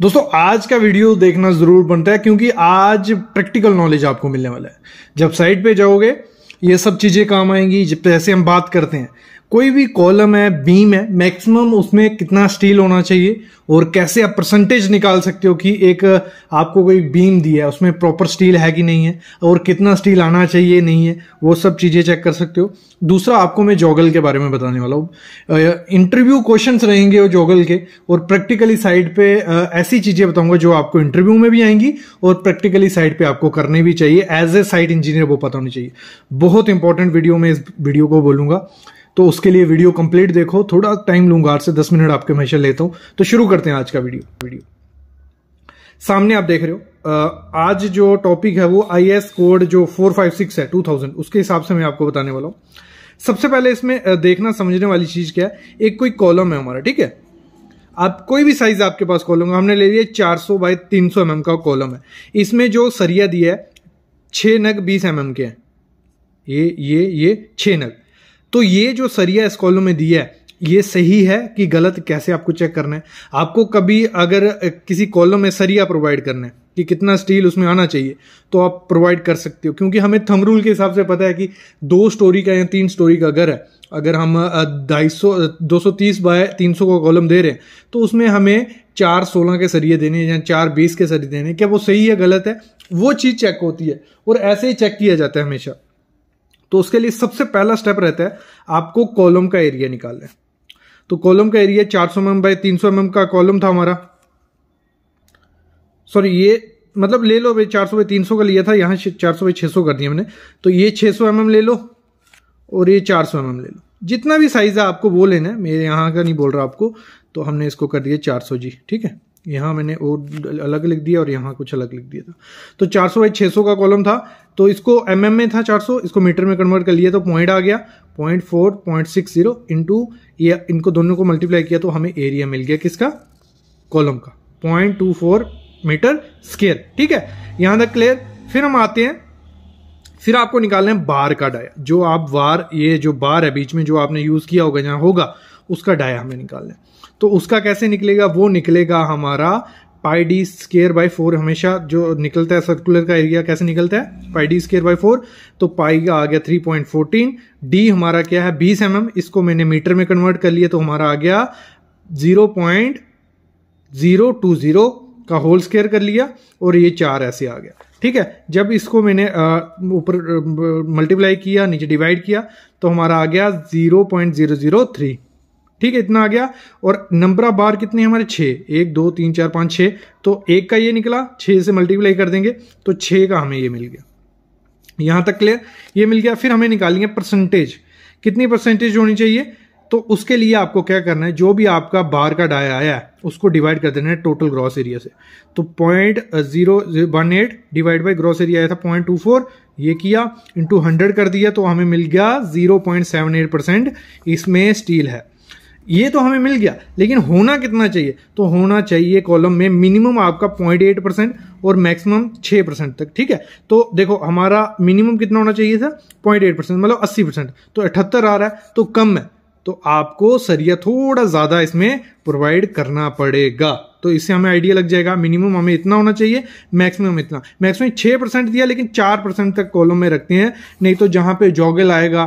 दोस्तों आज का वीडियो देखना ज़रूर बनता है क्योंकि आज प्रैक्टिकल नॉलेज आपको मिलने वाला है जब साइट पे जाओगे ये सब चीज़ें काम आएंगी जब ऐसे हम बात करते हैं कोई भी कॉलम है बीम है मैक्सिमम उसमें कितना स्टील होना चाहिए और कैसे आप परसेंटेज निकाल सकते हो कि एक आपको कोई बीम दिया है उसमें प्रॉपर स्टील है कि नहीं है और कितना स्टील आना चाहिए नहीं है वो सब चीज़ें चेक कर सकते हो दूसरा आपको मैं जॉगल के बारे में बताने वाला हूँ इंटरव्यू क्वेश्चंस रहेंगे वो जॉगल के और प्रैक्टिकली साइड पे ऐसी चीज़ें बताऊंगा जो आपको इंटरव्यू में भी आएंगी और प्रैक्टिकली साइड पे आपको करने भी चाहिए एज ए साइट इंजीनियर वो पता होनी चाहिए बहुत इंपॉर्टेंट वीडियो में इस वीडियो को बोलूँगा तो उसके लिए वीडियो कंप्लीट देखो थोड़ा टाइम लूंगा आठ से दस मिनट आपके हमेशा लेता हूं तो शुरू करते हैं आज का वीडियो वीडियो सामने आप देख रहे हो आज जो टॉपिक है वो आई एस कोड जो फोर फाइव सिक्स है टू थाउजेंड उसके हिसाब से मैं आपको बताने वाला हूँ सबसे पहले इसमें देखना समझने वाली चीज क्या है एक कोई कॉलम है हमारा ठीक है आप कोई भी साइज आपके पास कॉलम हमने ले लिया 400 सौ बाई तीन सौ mm का कॉलम है इसमें जो सरिया दिया है छ नग बीस एम mm के हैं ये ये ये छ नग तो ये जो सरिया इस कॉलम में दिया है ये सही है कि गलत कैसे आपको चेक करना है आपको कभी अगर किसी कॉलम में सरिया प्रोवाइड करना है कि कितना स्टील उसमें आना चाहिए तो आप प्रोवाइड कर सकते हो क्योंकि हमें थम रूल के हिसाब से पता है कि दो स्टोरी का या तीन स्टोरी का घर है अगर हम ढाई सौ दो सौ तीस बाय तीन सौ का कॉलम दे रहे हैं तो उसमें हमें चार सोलह के सरिये देने या चार बीस के सरिये देने क्या वो सही है गलत है वो चीज़ चेक होती है और ऐसे ही चेक किया जाता है हमेशा तो उसके लिए सबसे पहला स्टेप रहता है आपको कॉलम का एरिया निकालना तो कॉलम का एरिया 400 सौ mm बाई तीन सौ mm का कॉलम था हमारा सॉरी ये मतलब ले लो भाई चार सौ बाई तीन सौ का लिया था यहां चार सौ बाई छः सौ कर दिया हमने तो ये छह सौ एमएम mm ले लो और ये चार सौ एमएम mm ले लो जितना भी साइज़ है आपको वो लेना है मेरे यहां का नहीं बोल रहा आपको तो हमने इसको कर दिया चार सौ जी ठीक है यहाँ मैंने ओ अलग लिख दिया और यहाँ कुछ अलग लिख दिया था तो 400 सौ बाई छः का कॉलम था तो इसको एम mm में था 400 इसको मीटर में कन्वर्ट कर लिया तो पॉइंट आ गया point four point six zero into ये इनको दोनों को मल्टीप्लाई किया तो हमें एरिया मिल गया किसका कॉलम का point two four metre square ठीक है यहाँ तक क्लियर फिर हम आते हैं फिर आपको निकालना है बार का डाया जो आप वार ये जो बार है बीच में जो आपने यूज़ किया होगा जहाँ होगा उसका डाया हमें निकालना है तो उसका कैसे निकलेगा वो निकलेगा हमारा pi D square by four हमेशा जो निकलता है सर्कुलर का एरिया कैसे निकलता है pi D square by four तो पाई का आ गया थ्री पॉइंट फोर्टीन डी हमारा क्या है बीस एम mm, इसको मैंने मीटर में कन्वर्ट कर लिया तो हमारा आ गया zero point zero two zero का होल स्केयर कर लिया और ये चार ऐसे आ गया ठीक है जब इसको मैंने ऊपर मल्टीप्लाई किया नीचे डिवाइड किया तो हमारा आ गया zero point zero zero three ठीक है इतना आ गया और नंबरा बार कितने हमारे छः एक दो तीन चार पाँच छः तो एक का ये निकला छः से मल्टीप्लाई कर देंगे तो छः का हमें ये मिल गया यहाँ तक क्लियर ये मिल गया फिर हमें निकालनी है परसेंटेज कितनी परसेंटेज होनी चाहिए तो उसके लिए आपको क्या करना है जो भी आपका बार का डाया आया है उसको डिवाइड कर देना है टोटल ग्रॉस एरिया से तो point zero one eight divide by gross area आया था पॉइंट टू फोर ये किया इंटू हंड्रेड कर दिया तो हमें मिल गया zero point seven eight percent इसमें स्टील है ये तो हमें मिल गया लेकिन होना कितना चाहिए तो होना चाहिए कॉलम में मिनिमम आपका पॉइंट एट परसेंट और मैक्सिमम छः परसेंट तक ठीक है तो देखो हमारा मिनिमम कितना होना चाहिए था पॉइंट एट परसेंट मतलब अस्सी परसेंट तो अठहत्तर आ रहा है तो कम है तो आपको सरिया थोड़ा ज़्यादा इसमें प्रोवाइड करना पड़ेगा तो इससे हमें आइडिया लग जाएगा मिनिमम हमें इतना होना चाहिए मैक्सिमम इतना मैक्सिमम छः परसेंट दिया लेकिन चार परसेंट तक कॉलम में रखते हैं नहीं तो जहाँ पर जॉगल आएगा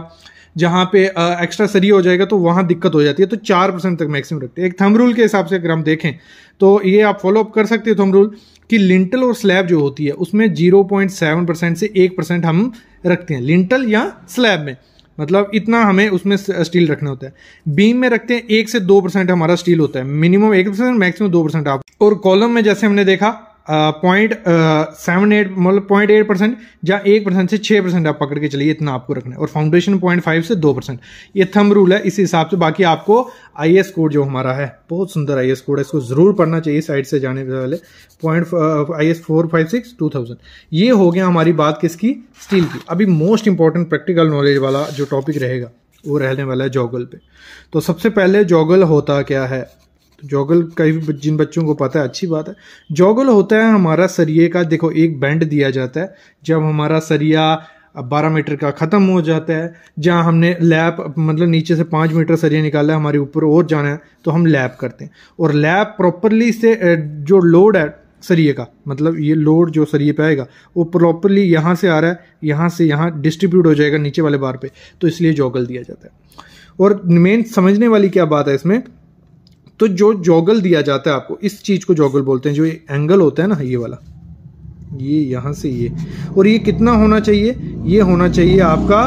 जहाँ पे एक्स्ट्रा सरी हो जाएगा तो वहाँ दिक्कत हो जाती है तो चार परसेंट तक मैक्सिमम रखते हैं एक थम रूल के हिसाब से अगर हम देखें तो ये आप फॉलोअप कर सकते हो थम रूल कि लिंटल और स्लैब जो होती है उसमें जीरो पॉइंट सेवन परसेंट से एक परसेंट हम रखते हैं लिंटल या स्लैब में मतलब इतना हमें उसमें स्टील रखना होता है बीम में रखते हैं एक से दो परसेंट हमारा स्टील होता है मिनिमम एक परसेंट मैक्सिमम दो परसेंट आप और कॉलम में जैसे हमने देखा पॉइंट सेवन एट मतलब पॉइंट एट परसेंट या एक परसेंट से छः परसेंट आप पकड़ के चलिए इतना आपको रखना है और फाउंडेशन पॉइंट फाइव से दो परसेंट ये थम रूल है इस हिसाब से बाकी आपको आई एस कोड जो हमारा है बहुत सुंदर आई एस कोड है इसको ज़रूर पढ़ना चाहिए साइड से जाने से पहले point I S four five six two thousand ये हो गया हमारी बात किसकी स्टील की अभी मोस्ट इंपॉर्टेंट प्रैक्टिकल नॉलेज वाला जो टॉपिक रहेगा वो रहने वाला है जॉगल पे तो सबसे पहले जॉगल होता क्या है तो जॉगल कई जिन बच्चों को पता है अच्छी बात है जॉगल होता है हमारा सरिये का देखो एक बैंड दिया जाता है जब हमारा सरिया बारह मीटर का ख़त्म हो जाता है जहाँ हमने लैप मतलब नीचे से पाँच मीटर सरिया निकाला है हमारे ऊपर और जाना है तो हम लैप करते हैं और लैप प्रॉपरली से जो लोड है सरिये का मतलब ये लोड जो सरिये पे आएगा वो प्रॉपरली यहाँ से आ रहा है यहाँ से यहाँ डिस्ट्रीब्यूट हो जाएगा नीचे वाले बार पे तो इसलिए जॉगल दिया जाता है और मेन समझने वाली क्या बात है इसमें तो जो जॉगल दिया जाता है आपको इस चीज़ को जॉगल बोलते हैं जो ये एंगल होता है ना ये वाला ये यहां से ये और ये कितना होना चाहिए ये होना चाहिए आपका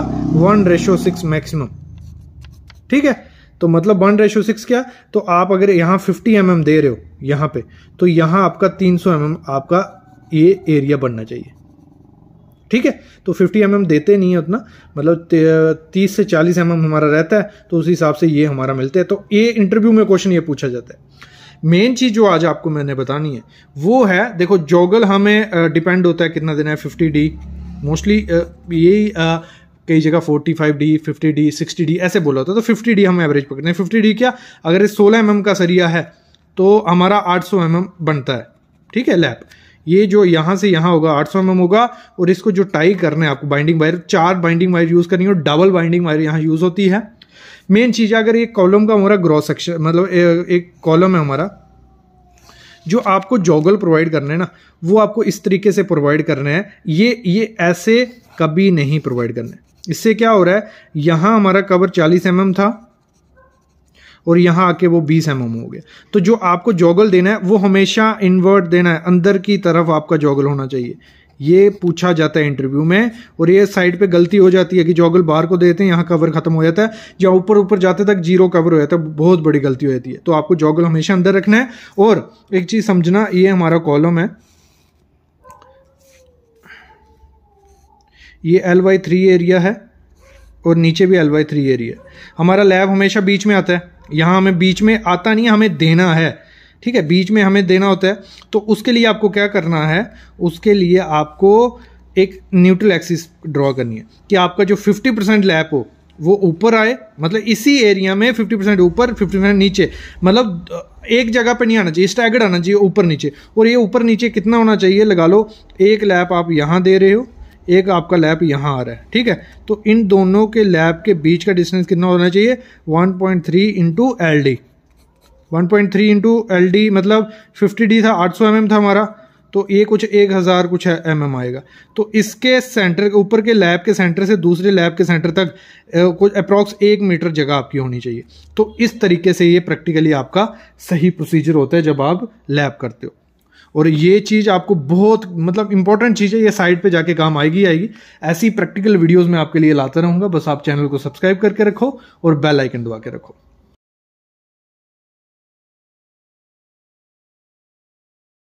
वन रेशो सिक्स मैक्सिमम ठीक है तो मतलब वन रेशो सिक्स क्या तो आप अगर यहां फिफ्टी एम mm दे रहे हो यहां पे तो यहां आपका तीन सौ mm आपका ये एरिया बनना चाहिए ठीक है तो 50 एम mm देते नहीं है उतना मतलब 30 से 40 एम mm हमारा रहता है तो उस हिसाब से ये हमारा मिलते हैं तो ये इंटरव्यू में क्वेश्चन ये पूछा जाता है मेन चीज़ जो आज आपको मैंने बतानी है वो है देखो जोगल हमें डिपेंड होता है कितना देना है फिफ्टी डी मोस्टली यही कई जगह 45 डी 50 डी 60 डी ऐसे बोला होता है तो 50 डी हम एवरेज पकड़ते हैं 50 डी क्या अगर ये 16 एम mm का सरिया है तो हमारा 800 सौ mm बनता है ठीक है लैब ये जो यहाँ से यहाँ होगा 800 सौ mm होगा और इसको जो टाई करना है आपको बाइंडिंग वायर चार बाइंडिंग वायर यूज़ करनी हो डबल बाइंडिंग वायर यहाँ यूज़ होती है मेन चीज़ अगर ये कॉलम का हमारा ग्रॉस सेक्शन मतलब एक कॉलम है हमारा जो आपको जॉगल प्रोवाइड करने है ना वो आपको इस तरीके से प्रोवाइड करने हैं ये ये ऐसे कभी नहीं प्रोवाइड करने इससे क्या हो रहा है यहाँ हमारा कवर 40 एम mm था और यहाँ आके वो बीस एम mm हो गया तो जो आपको जॉगल देना है वो हमेशा इन्वर्ट देना है अंदर की तरफ आपका जॉगल होना चाहिए ये पूछा जाता है इंटरव्यू में और ये साइड पे गलती हो जाती है कि जॉगल बाहर को देते हैं यहाँ कवर खत्म हो जाता है या ऊपर ऊपर जाते तक जीरो कवर हो जाता है बहुत बड़ी गलती हो जाती है तो आपको जॉगल हमेशा अंदर रखना है और एक चीज़ समझना ये हमारा कॉलम है ये एल वाई थ्री एरिया है और नीचे भी एल वाई थ्री एरिया हमारा लैब हमेशा बीच में आता है यहाँ हमें बीच में आता नहीं है हमें देना है ठीक है बीच में हमें देना होता है तो उसके लिए आपको क्या करना है उसके लिए आपको एक न्यूट्रल एक्सिस ड्रॉ करनी है कि आपका जो 50 परसेंट लैप हो वो ऊपर आए मतलब इसी एरिया में 50 परसेंट ऊपर 50 परसेंट नीचे मतलब एक जगह पे नहीं आना चाहिए स्टैगर्ड आना चाहिए ऊपर नीचे और ये ऊपर नीचे कितना होना चाहिए लगा लो एक लैप आप यहाँ दे रहे हो एक आपका लैप यहाँ आ रहा है ठीक है तो इन दोनों के लैप के बीच का डिस्टेंस कितना होना चाहिए 1.3 point three into L D one point three into L D मतलब फिफ्टी डी था आठ सौ एम एम था हमारा तो ये कुछ एक हज़ार कुछ है एम एम आएगा तो इसके सेंटर के ऊपर के लैब के सेंटर से दूसरे लैब के सेंटर तक कुछ अप्रॉक्स एक मीटर जगह आपकी होनी चाहिए तो इस तरीके से ये प्रैक्टिकली आपका सही प्रोसीजर होता है जब आप लैब करते हो और ये चीज़ आपको बहुत मतलब इंपॉर्टेंट चीज़ है ये साइट पे जाके काम आएगी आएगी ऐसी प्रैक्टिकल वीडियोस मैं आपके लिए लाता रहूँगा बस आप चैनल को सब्सक्राइब करके रखो और बेल आइकन दबा के रखो